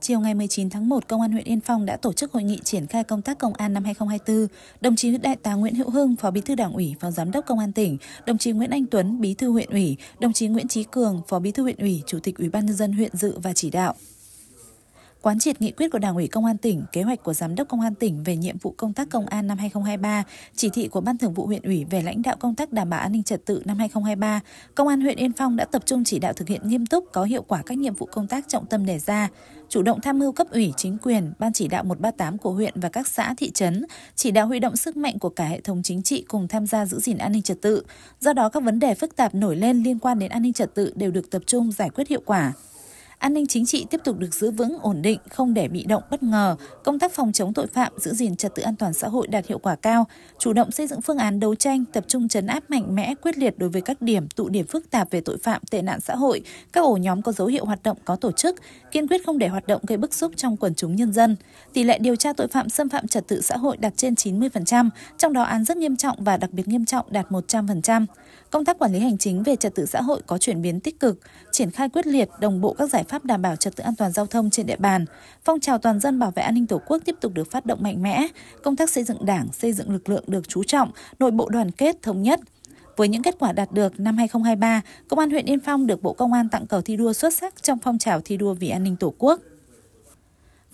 Chiều ngày 19 tháng 1, Công an huyện Yên Phong đã tổ chức hội nghị triển khai công tác công an năm 2024. Đồng chí Đại tá Nguyễn Hữu Hưng, Phó Bí thư Đảng ủy, Phó Giám đốc Công an tỉnh, đồng chí Nguyễn Anh Tuấn, Bí thư huyện ủy, đồng chí Nguyễn Chí Cường, Phó Bí thư huyện ủy, Chủ tịch Ủy ban nhân dân huyện dự và chỉ đạo quán triệt nghị quyết của Đảng ủy Công an tỉnh, kế hoạch của Giám đốc Công an tỉnh về nhiệm vụ công tác công an năm 2023, chỉ thị của Ban Thường vụ huyện ủy về lãnh đạo công tác đảm bảo an ninh trật tự năm 2023, Công an huyện Yên Phong đã tập trung chỉ đạo thực hiện nghiêm túc có hiệu quả các nhiệm vụ công tác trọng tâm đề ra, chủ động tham mưu cấp ủy, chính quyền, ban chỉ đạo 138 của huyện và các xã thị trấn, chỉ đạo huy động sức mạnh của cả hệ thống chính trị cùng tham gia giữ gìn an ninh trật tự. Do đó các vấn đề phức tạp nổi lên liên quan đến an ninh trật tự đều được tập trung giải quyết hiệu quả. An ninh chính trị tiếp tục được giữ vững, ổn định, không để bị động bất ngờ. Công tác phòng chống tội phạm, giữ gìn trật tự an toàn xã hội đạt hiệu quả cao. Chủ động xây dựng phương án đấu tranh, tập trung chấn áp mạnh mẽ, quyết liệt đối với các điểm tụ điểm phức tạp về tội phạm, tệ nạn xã hội, các ổ nhóm có dấu hiệu hoạt động có tổ chức, kiên quyết không để hoạt động gây bức xúc trong quần chúng nhân dân. Tỷ lệ điều tra tội phạm xâm phạm trật tự xã hội đạt trên 90%, trong đó án rất nghiêm trọng và đặc biệt nghiêm trọng đạt 100%. Công tác quản lý hành chính về trật tự xã hội có chuyển biến tích cực, triển khai quyết liệt đồng bộ các giải pháp đảm bảo trật tự an toàn giao thông trên địa bàn. Phong trào toàn dân bảo vệ an ninh Tổ quốc tiếp tục được phát động mạnh mẽ, công tác xây dựng Đảng, xây dựng lực lượng được chú trọng, nội bộ đoàn kết thống nhất, với những kết quả đạt được năm 2023, Công an huyện Yên Phong được Bộ Công an tặng cờ thi đua xuất sắc trong phong trào thi đua vì an ninh Tổ quốc.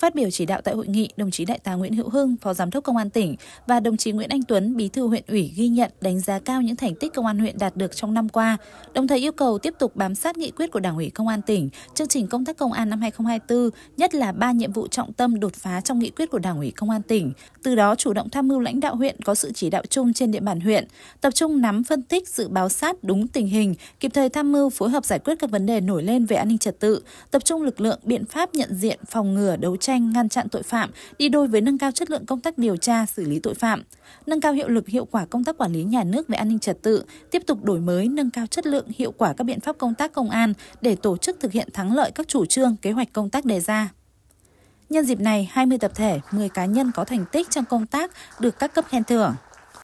Phát biểu chỉ đạo tại hội nghị, đồng chí Đại tá Nguyễn Hữu Hưng, Phó Giám đốc Công an tỉnh và đồng chí Nguyễn Anh Tuấn, Bí thư huyện ủy ghi nhận đánh giá cao những thành tích công an huyện đạt được trong năm qua, đồng thời yêu cầu tiếp tục bám sát nghị quyết của Đảng ủy Công an tỉnh, chương trình công tác công an năm 2024, nhất là ba nhiệm vụ trọng tâm đột phá trong nghị quyết của Đảng ủy Công an tỉnh, từ đó chủ động tham mưu lãnh đạo huyện có sự chỉ đạo chung trên địa bàn huyện, tập trung nắm phân tích dự báo sát đúng tình hình, kịp thời tham mưu phối hợp giải quyết các vấn đề nổi lên về an ninh trật tự, tập trung lực lượng biện pháp nhận diện phòng ngừa đấu tranh tranh ngăn chặn tội phạm đi đôi với nâng cao chất lượng công tác điều tra xử lý tội phạm, nâng cao hiệu lực hiệu quả công tác quản lý nhà nước về an ninh trật tự, tiếp tục đổi mới nâng cao chất lượng hiệu quả các biện pháp công tác công an để tổ chức thực hiện thắng lợi các chủ trương, kế hoạch công tác đề ra. Nhân dịp này, 20 tập thể, 10 cá nhân có thành tích trong công tác được các cấp khen thưởng.